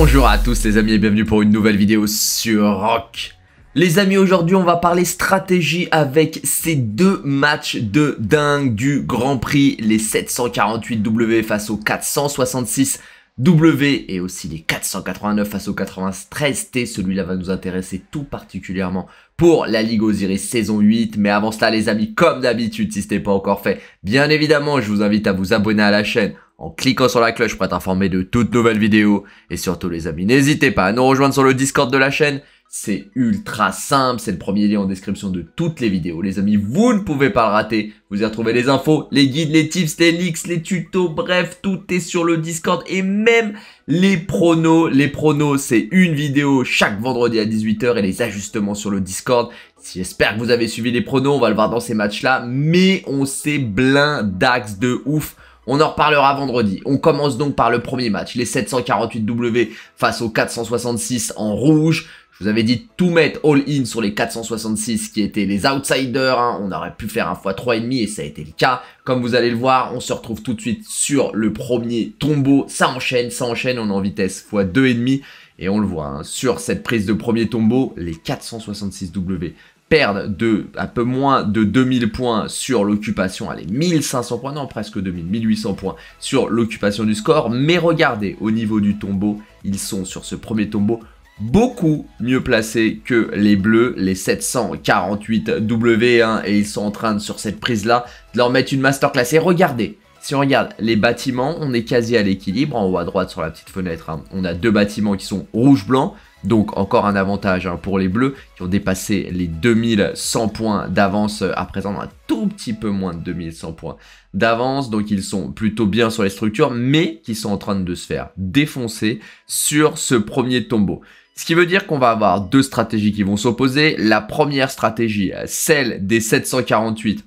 Bonjour à tous les amis et bienvenue pour une nouvelle vidéo sur Rock. Les amis, aujourd'hui on va parler stratégie avec ces deux matchs de dingue du Grand Prix, les 748W face aux 466W et aussi les 489 face aux 93T. Celui-là va nous intéresser tout particulièrement pour la Ligue Osiris saison 8. Mais avant cela les amis, comme d'habitude, si ce n'est pas encore fait, bien évidemment je vous invite à vous abonner à la chaîne en cliquant sur la cloche pour être informé de toutes nouvelles vidéos. Et surtout les amis, n'hésitez pas à nous rejoindre sur le Discord de la chaîne. C'est ultra simple, c'est le premier lien en description de toutes les vidéos. Les amis, vous ne pouvez pas le rater. Vous y retrouvez les infos, les guides, les tips, les leaks, les tutos, bref, tout est sur le Discord et même les pronos. Les pronos, c'est une vidéo chaque vendredi à 18h et les ajustements sur le Discord. J'espère que vous avez suivi les pronos, on va le voir dans ces matchs-là, mais on s'est blind dax de ouf. On en reparlera vendredi. On commence donc par le premier match, les 748W face aux 466 en rouge. Je vous avais dit tout mettre all-in sur les 466 qui étaient les outsiders. Hein. On aurait pu faire un x3,5 et ça a été le cas. Comme vous allez le voir, on se retrouve tout de suite sur le premier tombeau. Ça enchaîne, ça enchaîne. On est en vitesse x2,5. Et on le voit, hein. sur cette prise de premier tombeau, les 466W perdent de un peu moins de 2000 points sur l'occupation, allez 1500 points, non presque 2000, 1800 points sur l'occupation du score, mais regardez au niveau du tombeau, ils sont sur ce premier tombeau beaucoup mieux placés que les bleus, les 748 W1 et ils sont en train de, sur cette prise là de leur mettre une masterclass et regardez si on regarde les bâtiments, on est quasi à l'équilibre en haut à droite sur la petite fenêtre. Hein, on a deux bâtiments qui sont rouge-blanc. Donc encore un avantage hein, pour les bleus qui ont dépassé les 2100 points d'avance euh, à présent, un tout petit peu moins de 2100 points d'avance. Donc ils sont plutôt bien sur les structures, mais qui sont en train de se faire défoncer sur ce premier tombeau. Ce qui veut dire qu'on va avoir deux stratégies qui vont s'opposer. La première stratégie, euh, celle des 748,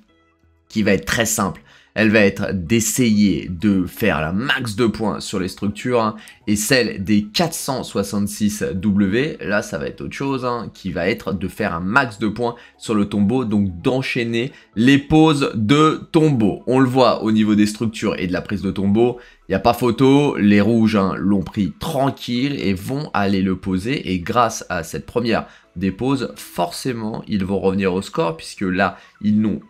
qui va être très simple elle va être d'essayer de faire la max de points sur les structures hein, et celle des 466W, là ça va être autre chose, hein, qui va être de faire un max de points sur le tombeau, donc d'enchaîner les poses de tombeau. On le voit au niveau des structures et de la prise de tombeau, il n'y a pas photo, les rouges hein, l'ont pris tranquille et vont aller le poser et grâce à cette première des poses, forcément ils vont revenir au score puisque là ils n'ont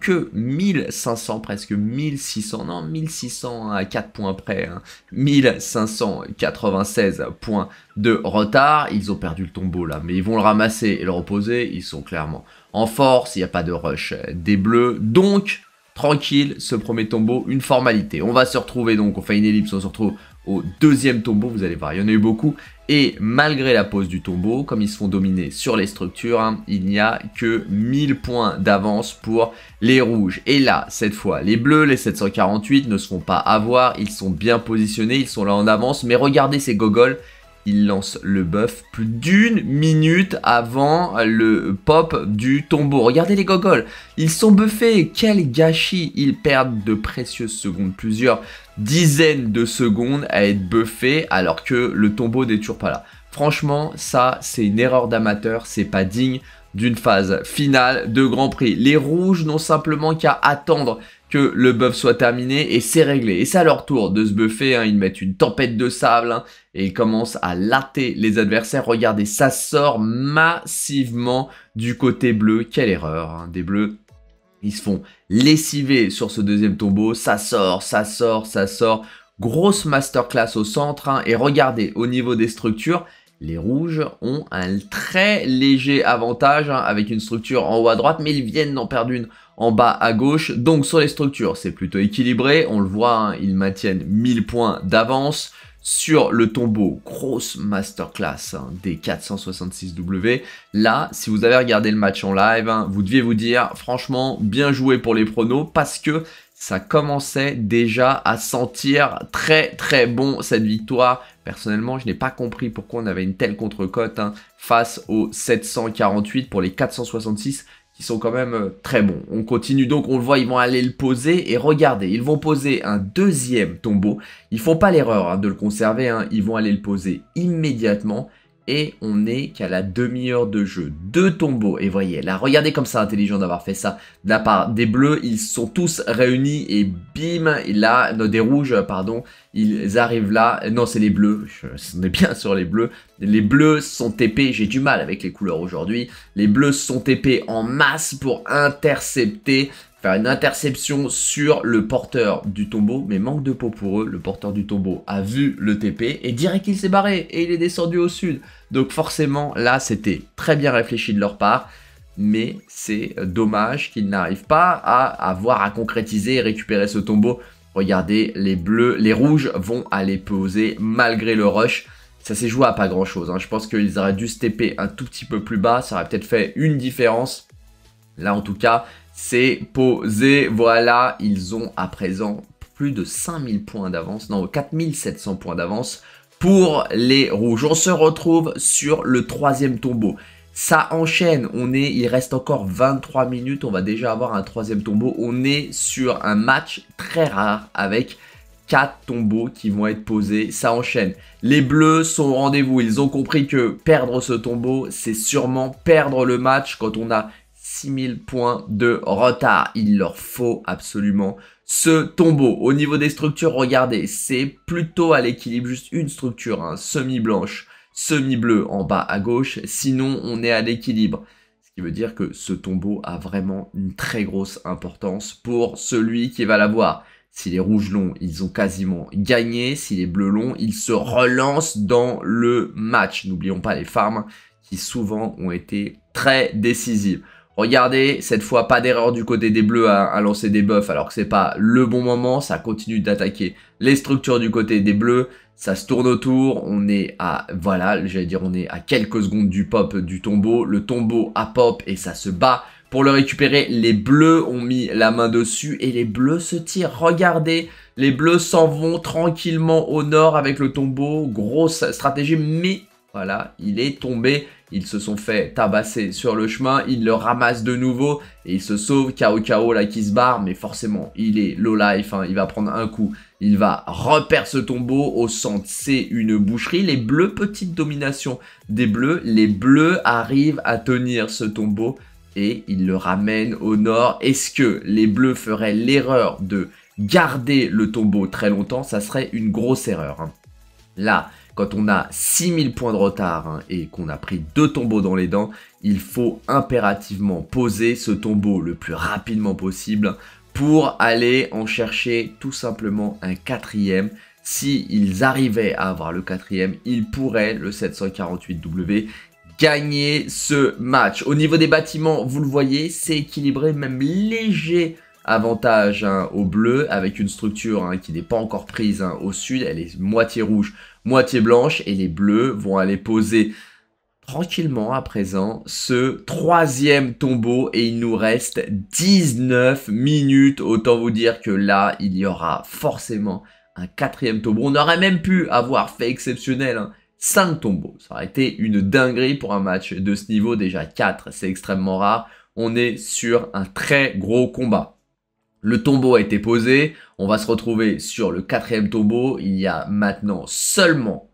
que 1500, presque 1600, non, 1600 à 4 points près, 1596 hein. points de retard. Ils ont perdu le tombeau là, mais ils vont le ramasser et le reposer. Ils sont clairement en force, il n'y a pas de rush euh, des bleus. Donc, tranquille, ce premier tombeau, une formalité. On va se retrouver donc, on fait une ellipse, on se retrouve au deuxième tombeau, vous allez voir, il y en a eu beaucoup. Et malgré la pose du tombeau, comme ils se font dominer sur les structures, hein, il n'y a que 1000 points d'avance pour les rouges. Et là, cette fois, les bleus, les 748 ne seront pas à voir. ils sont bien positionnés, ils sont là en avance, mais regardez ces gogoles il lance le buff plus d'une minute avant le pop du tombeau. Regardez les gogoles, ils sont buffés, quel gâchis, ils perdent de précieuses secondes, plusieurs dizaines de secondes à être buffés alors que le tombeau n'est toujours pas là. Franchement, ça c'est une erreur d'amateur, c'est pas digne d'une phase finale de Grand Prix. Les rouges n'ont simplement qu'à attendre que le buff soit terminé et c'est réglé. Et c'est à leur tour de se buffer, hein. ils mettent une tempête de sable hein, et ils commencent à latter les adversaires. Regardez, ça sort massivement du côté bleu. Quelle erreur hein. des bleus ils se font lessiver sur ce deuxième tombeau, ça sort, ça sort, ça sort. Grosse masterclass au centre, et regardez, au niveau des structures, les rouges ont un très léger avantage hein, avec une structure en haut à droite, mais ils viennent d'en perdre une en bas à gauche. Donc sur les structures, c'est plutôt équilibré. On le voit, hein, ils maintiennent 1000 points d'avance sur le tombeau, grosse masterclass hein, des 466W. Là, si vous avez regardé le match en live, vous deviez vous dire, franchement, bien joué pour les pronos, parce que ça commençait déjà à sentir très très bon cette victoire. Personnellement, je n'ai pas compris pourquoi on avait une telle contre-cote hein, face aux 748 pour les 466 qui sont quand même euh, très bons. On continue donc, on le voit, ils vont aller le poser et regardez, ils vont poser un deuxième tombeau. Ils font pas l'erreur hein, de le conserver, hein. ils vont aller le poser immédiatement et on n'est qu'à la demi-heure de jeu. Deux tombeaux, et voyez, là, regardez comme c'est intelligent d'avoir fait ça. De la part des bleus, ils sont tous réunis, et bim, là, non, des rouges, euh, pardon, ils arrivent là. Non, c'est les bleus, on est bien sur les bleus. Les bleus sont épais. j'ai du mal avec les couleurs aujourd'hui. Les bleus sont épais en masse pour intercepter une interception sur le porteur du tombeau, mais manque de peau pour eux, le porteur du tombeau a vu le TP et dirait qu'il s'est barré et il est descendu au sud. Donc forcément, là, c'était très bien réfléchi de leur part, mais c'est dommage qu'ils n'arrivent pas à avoir à concrétiser et récupérer ce tombeau. Regardez, les bleus, les rouges vont aller poser malgré le rush ça s'est joué à pas grand chose. Hein. Je pense qu'ils auraient dû se TP un tout petit peu plus bas, ça aurait peut-être fait une différence. Là en tout cas, c'est posé, voilà, ils ont à présent plus de 5000 points d'avance, non, 4700 points d'avance pour les rouges. On se retrouve sur le troisième tombeau. Ça enchaîne, on est, il reste encore 23 minutes, on va déjà avoir un troisième tombeau. On est sur un match très rare avec 4 tombeaux qui vont être posés, ça enchaîne. Les bleus sont au rendez-vous, ils ont compris que perdre ce tombeau, c'est sûrement perdre le match quand on a 6000 points de retard. Il leur faut absolument ce tombeau. Au niveau des structures, regardez, c'est plutôt à l'équilibre, juste une structure, hein, semi-blanche, semi-bleu en bas à gauche. Sinon, on est à l'équilibre. Ce qui veut dire que ce tombeau a vraiment une très grosse importance pour celui qui va l'avoir. Si les rouges longs, ils ont quasiment gagné. Si les bleus longs, ils se relancent dans le match. N'oublions pas les farms qui souvent ont été très décisives. Regardez, cette fois pas d'erreur du côté des bleus à, lancer des buffs alors que c'est pas le bon moment, ça continue d'attaquer les structures du côté des bleus, ça se tourne autour, on est à, voilà, j'allais dire on est à quelques secondes du pop du tombeau, le tombeau à pop et ça se bat. Pour le récupérer, les bleus ont mis la main dessus et les bleus se tirent. Regardez, les bleus s'en vont tranquillement au nord avec le tombeau. Grosse stratégie, mais voilà, il est tombé. Ils se sont fait tabasser sur le chemin. Il le ramasse de nouveau et il se sauve. KO KO là qui se barre. Mais forcément, il est low life. Hein, il va prendre un coup. Il va repère ce tombeau au centre. C'est une boucherie. Les bleus, petite domination des bleus. Les bleus arrivent à tenir ce tombeau et ils le ramènent au nord. Est-ce que les bleus feraient l'erreur de garder le tombeau très longtemps Ça serait une grosse erreur. Hein. Là, quand on a 6000 points de retard hein, et qu'on a pris deux tombeaux dans les dents, il faut impérativement poser ce tombeau le plus rapidement possible pour aller en chercher tout simplement un quatrième. S'ils arrivaient à avoir le quatrième, ils pourraient, le 748W, gagner ce match. Au niveau des bâtiments, vous le voyez, c'est équilibré, même léger Avantage hein, au bleu avec une structure hein, qui n'est pas encore prise hein, au sud. Elle est moitié rouge, moitié blanche. Et les bleus vont aller poser tranquillement à présent ce troisième tombeau. Et il nous reste 19 minutes. Autant vous dire que là, il y aura forcément un quatrième tombeau. On aurait même pu avoir fait exceptionnel. 5 tombeaux. Ça aurait été une dinguerie pour un match de ce niveau. Déjà 4, c'est extrêmement rare. On est sur un très gros combat. Le tombeau a été posé. On va se retrouver sur le quatrième tombeau. Il y a maintenant seulement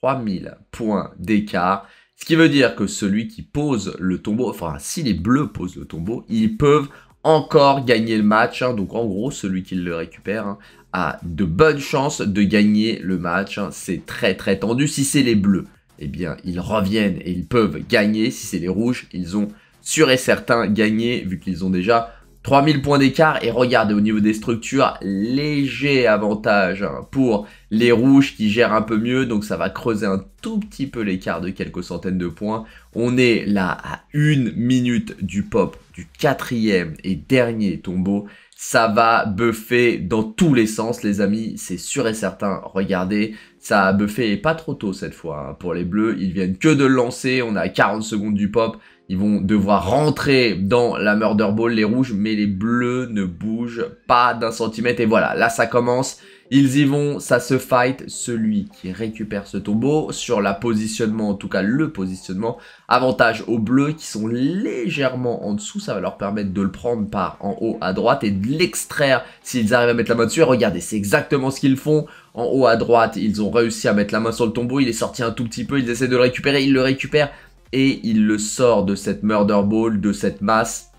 3000 points d'écart. Ce qui veut dire que celui qui pose le tombeau, enfin si les bleus posent le tombeau, ils peuvent encore gagner le match. Hein. Donc en gros, celui qui le récupère hein, a de bonnes chances de gagner le match. Hein. C'est très très tendu. Si c'est les bleus, eh bien ils reviennent et ils peuvent gagner. Si c'est les rouges, ils ont sûr et certain gagné vu qu'ils ont déjà 3000 points d'écart et regardez au niveau des structures, léger avantage hein, pour les rouges qui gèrent un peu mieux, donc ça va creuser un tout petit peu l'écart de quelques centaines de points. On est là à une minute du pop du quatrième et dernier tombeau. Ça va buffer dans tous les sens les amis, c'est sûr et certain. Regardez, ça a buffé pas trop tôt cette fois hein, pour les bleus, ils viennent que de le lancer, on a 40 secondes du pop. Ils vont devoir rentrer dans la Murder Ball, les rouges, mais les bleus ne bougent pas d'un centimètre. Et voilà, là ça commence. Ils y vont, ça se fight. Celui qui récupère ce tombeau sur la positionnement, en tout cas le positionnement, avantage aux bleus qui sont légèrement en dessous. Ça va leur permettre de le prendre par en haut à droite et de l'extraire s'ils arrivent à mettre la main dessus. regardez, c'est exactement ce qu'ils font. En haut à droite, ils ont réussi à mettre la main sur le tombeau. Il est sorti un tout petit peu, ils essaient de le récupérer, ils le récupèrent et il le sort de cette murder ball, de cette masse.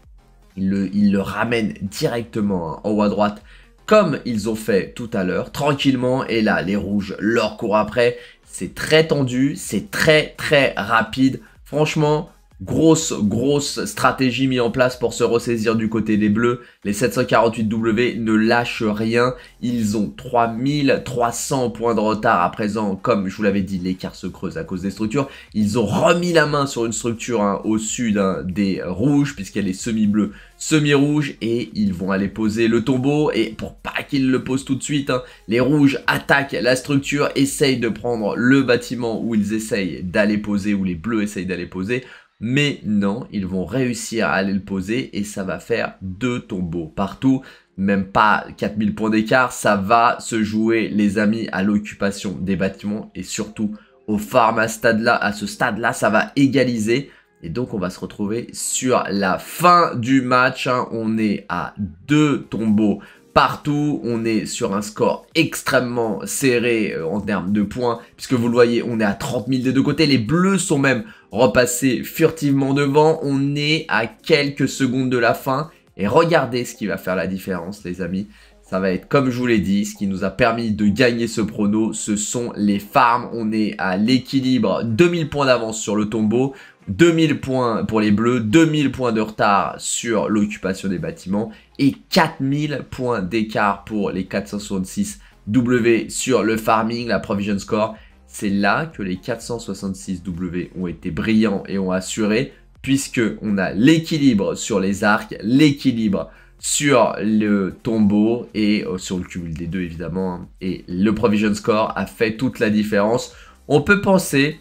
Il le, ramène directement hein, en haut à droite comme ils ont fait tout à l'heure, tranquillement, et là, les rouges leur courent après. C'est très tendu, c'est très très rapide. Franchement, Grosse, grosse stratégie mise en place pour se ressaisir du côté des bleus. Les 748W ne lâchent rien. Ils ont 3300 points de retard à présent. Comme je vous l'avais dit, l'écart se creuse à cause des structures. Ils ont remis la main sur une structure hein, au sud hein, des rouges, puisqu'elle est semi-bleue, semi-rouge. Et ils vont aller poser le tombeau. Et pour pas qu'ils le posent tout de suite, hein, les rouges attaquent la structure, essayent de prendre le bâtiment où ils essayent d'aller poser, où les bleus essayent d'aller poser. Mais non, ils vont réussir à aller le poser et ça va faire deux tombeaux partout. Même pas 4000 points d'écart, ça va se jouer, les amis, à l'occupation des bâtiments et surtout au farm à ce stade-là. À ce stade-là, ça va égaliser. Et donc, on va se retrouver sur la fin du match. Hein. On est à deux tombeaux partout. On est sur un score extrêmement serré euh, en termes de points, puisque vous le voyez, on est à 30 000 de deux côtés. Les bleus sont même repasser furtivement devant. On est à quelques secondes de la fin. Et regardez ce qui va faire la différence, les amis. Ça va être, comme je vous l'ai dit, ce qui nous a permis de gagner ce prono. Ce sont les farms. On est à l'équilibre. 2000 points d'avance sur le tombeau. 2000 points pour les bleus, 2000 points de retard sur l'occupation des bâtiments et 4000 points d'écart pour les 466 W sur le farming, la provision score c'est là que les 466W ont été brillants et ont assuré, puisque on a l'équilibre sur les arcs, l'équilibre sur le tombeau et euh, sur le cumul des deux évidemment. Hein. Et le provision score a fait toute la différence. On peut penser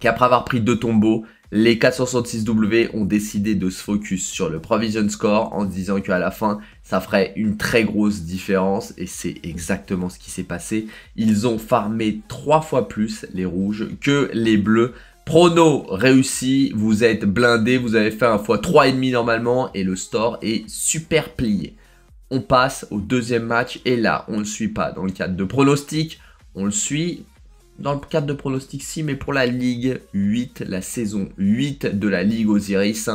qu'après avoir pris deux tombeaux, les 466W ont décidé de se focus sur le provision score en se disant qu'à la fin, ça ferait une très grosse différence et c'est exactement ce qui s'est passé. Ils ont farmé trois fois plus les rouges que les bleus Prono réussi, vous êtes blindé, vous avez fait un fois 3,5 normalement et le store est super plié. On passe au deuxième match et là, on ne le suit pas. Dans le cadre de pronostic, on le suit dans le cadre de pronostics si, mais pour la Ligue 8, la saison 8 de la Ligue Osiris.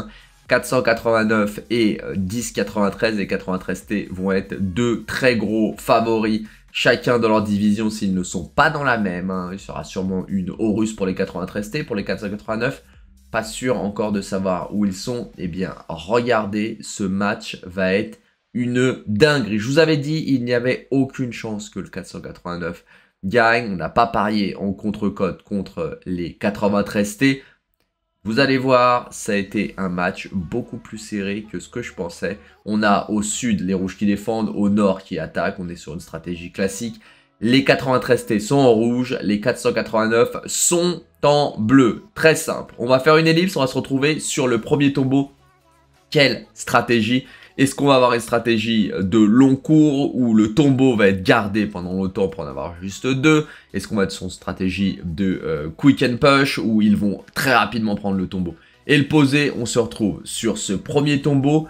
489 et 1093, euh, 93 et 93T vont être deux très gros favoris chacun dans leur division s'ils ne sont pas dans la même. Hein. Il sera sûrement une Horus pour les 93T, pour les 489. Pas sûr encore de savoir où ils sont. Eh bien, regardez, ce match va être une dinguerie. Je vous avais dit, il n'y avait aucune chance que le 489 gagne. On n'a pas parié en contre-code contre les 93T. Vous allez voir, ça a été un match beaucoup plus serré que ce que je pensais. On a au sud les rouges qui défendent, au nord qui attaquent. On est sur une stratégie classique. Les 93T sont en rouge, les 489 sont en bleu. Très simple. On va faire une ellipse, on va se retrouver sur le premier tombeau. Quelle stratégie est-ce qu'on va avoir une stratégie de long cours où le tombeau va être gardé pendant longtemps pour en avoir juste deux Est-ce qu'on va être son une stratégie de euh, quick and push où ils vont très rapidement prendre le tombeau Et le poser, on se retrouve sur ce premier tombeau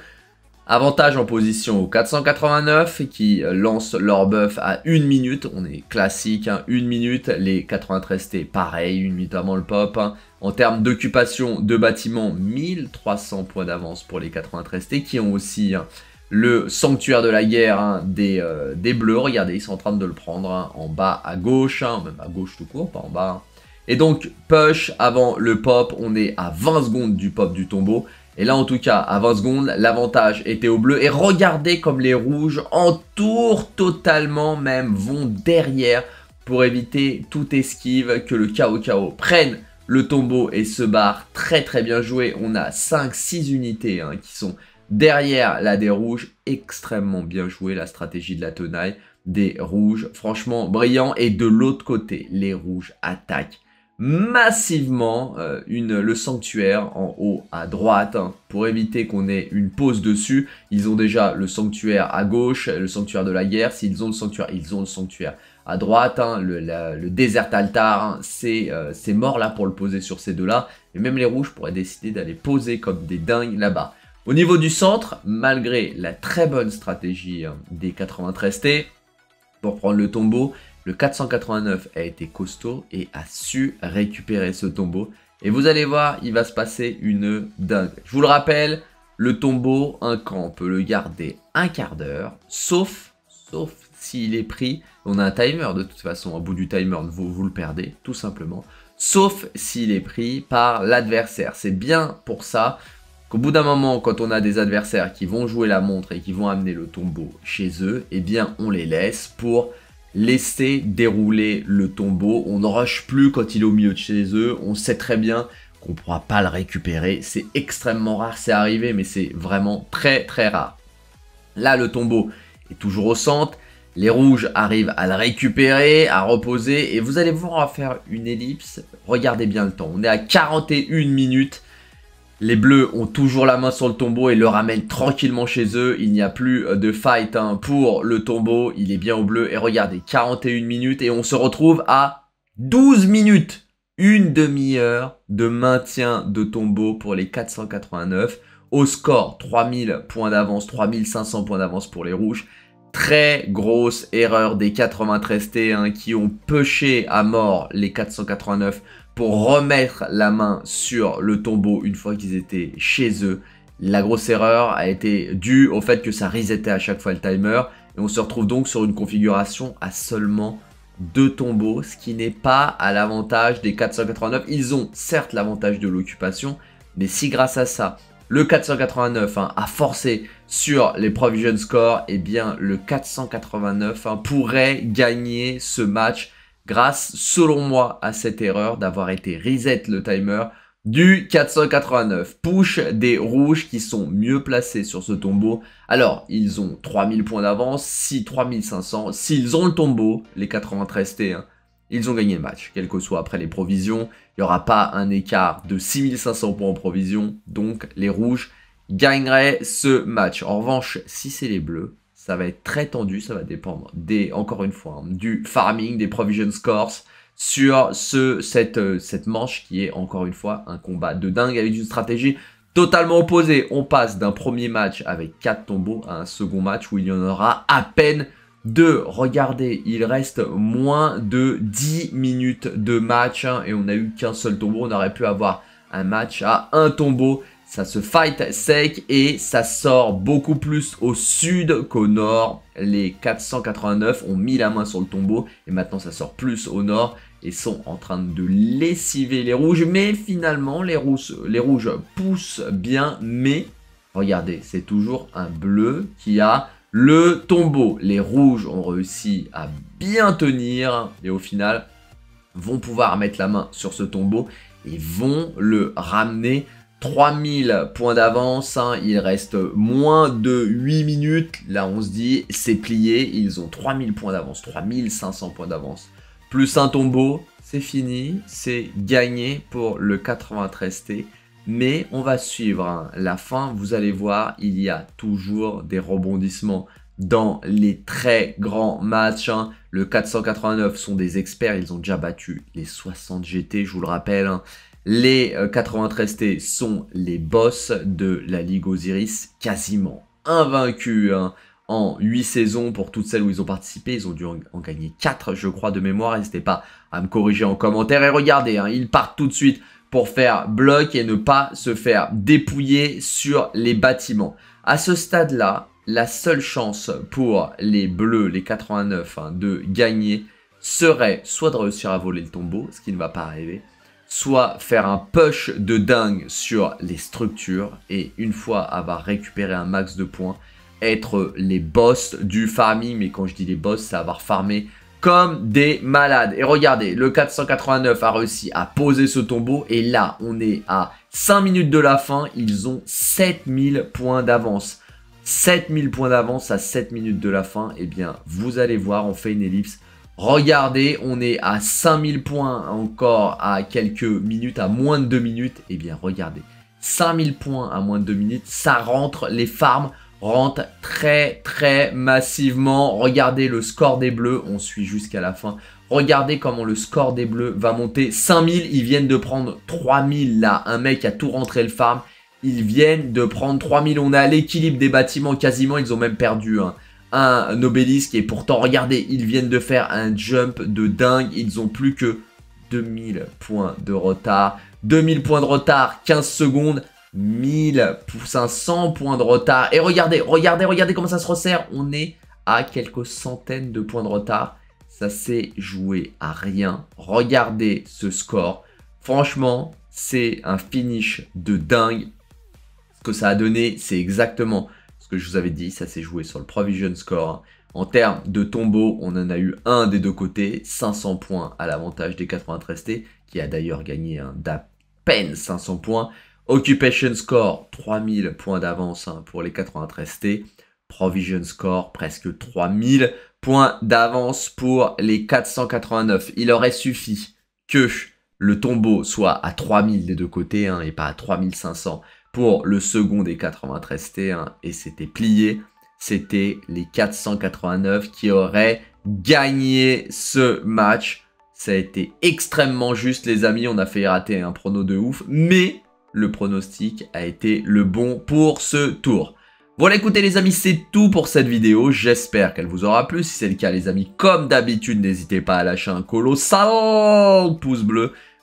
Avantage en position au 489 qui euh, lance leur buff à 1 minute. On est classique, 1 hein. minute. Les 93T, pareil, 1 minute avant le pop. Hein. En termes d'occupation de bâtiment, 1300 points d'avance pour les 93T qui ont aussi hein, le sanctuaire de la guerre des, euh, des, bleus. Regardez, ils sont en train de le prendre en bas à gauche, même à gauche tout court, pas en bas. Et donc, push avant le pop, on est à 20 secondes du pop du tombeau. Et là, en tout cas, à 20 secondes, l'avantage était au bleu. Et regardez comme les rouges entourent totalement, même vont derrière pour éviter toute esquive que le KO KO prenne le tombeau et se barre. Très très bien joué. On a 5-6 unités hein, qui sont derrière la des rouges. Extrêmement bien joué la stratégie de la tenaille des rouges. Franchement brillant. Et de l'autre côté, les rouges attaquent massivement euh, une, le sanctuaire en haut à droite hein. pour éviter qu'on ait une pause dessus. Ils ont déjà le sanctuaire à gauche, euh, le sanctuaire de la guerre. S'ils ont le sanctuaire, ils ont le sanctuaire à droite. Hein. le, désert altar, hein, euh, c'est mort là pour le poser sur ces deux-là. Et même les rouges pourraient décider d'aller poser comme des dingues là-bas. Au niveau du centre, malgré la très bonne stratégie des 93T, pour prendre le tombeau, le 489 a été costaud et a su récupérer ce tombeau. Et vous allez voir, il va se passer une dingue. Je vous le rappelle, le tombeau, un camp, on peut le garder un quart d'heure, sauf, sauf s'il est pris. On a un timer de toute façon, au bout du timer, vous, vous le perdez, tout simplement. Sauf s'il est pris par l'adversaire. C'est bien pour ça qu'au bout d'un moment, quand on a des adversaires qui vont jouer la montre et qui vont amener le tombeau chez eux, eh bien on les laisse pour laisser dérouler le tombeau. On ne rush plus quand il est au milieu de chez eux. On sait très bien qu'on ne pourra pas le récupérer. C'est extrêmement rare, c'est arrivé, mais c'est vraiment très très rare. Là, le tombeau est toujours au centre. Les rouges arrivent à le récupérer, à reposer. Et vous allez voir, on faire une ellipse. Regardez bien le temps. On est à 41 minutes les Bleus ont toujours la main sur le tombeau et le ramènent tranquillement chez eux. Il n'y a plus euh, de fight hein, pour le tombeau. Il est bien au bleu. Et regardez, 41 minutes et on se retrouve à 12 minutes. Une demi-heure de maintien de tombeau pour les 489. Au score, 3000 points d'avance, 3500 points d'avance pour les rouges. Très grosse erreur des 93 t qui ont pêché à mort les 489 pour remettre la main sur le tombeau une fois qu'ils étaient chez eux. La grosse erreur a été due au fait que ça resetait à chaque fois le timer et on se retrouve donc sur une configuration à seulement deux tombeaux, ce qui n'est pas à l'avantage des 489. Ils ont certes l'avantage de l'occupation, mais si grâce à ça, le 489 hein, a forcé sur les provision score, eh bien le 489 hein, pourrait gagner ce match grâce, selon moi, à cette erreur d'avoir été reset le timer du 489. Push des rouges qui sont mieux placés sur ce tombeau. Alors, ils ont 3000 points d'avance, si 3500, s'ils ont le tombeau, les 93 T1, ils ont gagné le match, quel que soit après les provisions. Il n'y aura pas un écart de 6500 points en provision, donc les rouges gagneraient ce match. En revanche, si c'est les bleus, ça va être très tendu, ça va dépendre des, encore une fois, hein, du farming, des provision scores sur ce, cette, euh, cette manche qui est encore une fois un combat de dingue avec une stratégie totalement opposée. On passe d'un premier match avec 4 tombeaux à un second match où il y en aura à peine deux. Regardez, il reste moins de 10 minutes de match hein, et on n'a eu qu'un seul tombeau. On aurait pu avoir un match à un tombeau ça se fight sec et ça sort beaucoup plus au sud qu'au nord. Les 489 ont mis la main sur le tombeau et maintenant ça sort plus au nord et sont en train de lessiver les rouges. Mais finalement, les, rouges, les rouges poussent bien, mais regardez, c'est toujours un bleu qui a le tombeau. Les rouges ont réussi à bien tenir et au final vont pouvoir mettre la main sur ce tombeau et vont le ramener 3000 points d'avance, hein. il reste moins de 8 minutes, là on se dit c'est plié, ils ont 3000 points d'avance, 3500 points d'avance, plus un tombeau, c'est fini, c'est gagné pour le 93T, mais on va suivre hein. la fin, vous allez voir, il y a toujours des rebondissements dans les très grands matchs. Hein. Le 489 sont des experts, ils ont déjà battu les 60 GT, je vous le rappelle. Les 93T euh, sont les boss de la Ligue Osiris, quasiment invaincus hein, en 8 saisons pour toutes celles où ils ont participé. Ils ont dû en, gagner 4, je crois, de mémoire. N'hésitez pas à me corriger en commentaire. Et regardez, hein, ils partent tout de suite pour faire bloc et ne pas se faire dépouiller sur les bâtiments. À ce stade-là, la seule chance pour les bleus, les 89, hein, de gagner serait soit de réussir à voler le tombeau, ce qui ne va pas arriver, soit faire un push de dingue sur les structures et une fois avoir récupéré un max de points, être les boss du farming. Mais quand je dis les boss, c'est avoir farmé comme des malades. Et regardez, le 489 a réussi à poser ce tombeau et là, on est à 5 minutes de la fin, ils ont 7000 points d'avance. 7000 points d'avance à 7 minutes de la fin, et eh bien, vous allez voir, on fait une ellipse Regardez, on est à 5000 points encore à quelques minutes, à moins de 2 minutes. Eh bien, regardez, 5000 points à moins de 2 minutes, ça rentre, les farms rentrent très très massivement. Regardez le score des bleus, on suit jusqu'à la fin. Regardez comment le score des bleus va monter. 5000, ils viennent de prendre 3000 là. Un mec a tout rentré le farm. Ils viennent de prendre 3000. On est à l'équilibre des bâtiments quasiment. Ils ont même perdu hein, un obélisque et pourtant regardez, ils viennent de faire un jump de dingue, ils ont plus que 2000 points de retard, 2000 points de retard, 15 secondes, 1500 points de retard et regardez, regardez, regardez comment ça se resserre, on est à quelques centaines de points de retard, ça s'est joué à rien, regardez ce score, franchement c'est un finish de dingue, ce que ça a donné c'est exactement ce que je vous avais dit, ça s'est joué sur le provision score. En termes de tombeau, on en a eu un des deux côtés, 500 points à l'avantage des 93T, qui a d'ailleurs gagné d'à peine 500 points. Occupation score, 3000 hein, points d'avance pour les 93T. Provision score, presque 3000 points d'avance pour les 489. Il aurait suffi que le tombeau soit à 3000 des deux côtés hein, et pas à 3500 pour le second des 93 T1 et c'était plié. C'était les 489 qui auraient gagné ce match. Ça a été extrêmement juste, les amis. On a fait rater un prono de ouf, mais le pronostic a été le bon pour ce tour. Voilà, écoutez les amis, c'est tout pour cette vidéo. J'espère qu'elle vous aura plu. Si c'est le cas, les amis, comme d'habitude, n'hésitez pas à lâcher un colossal pouce bleu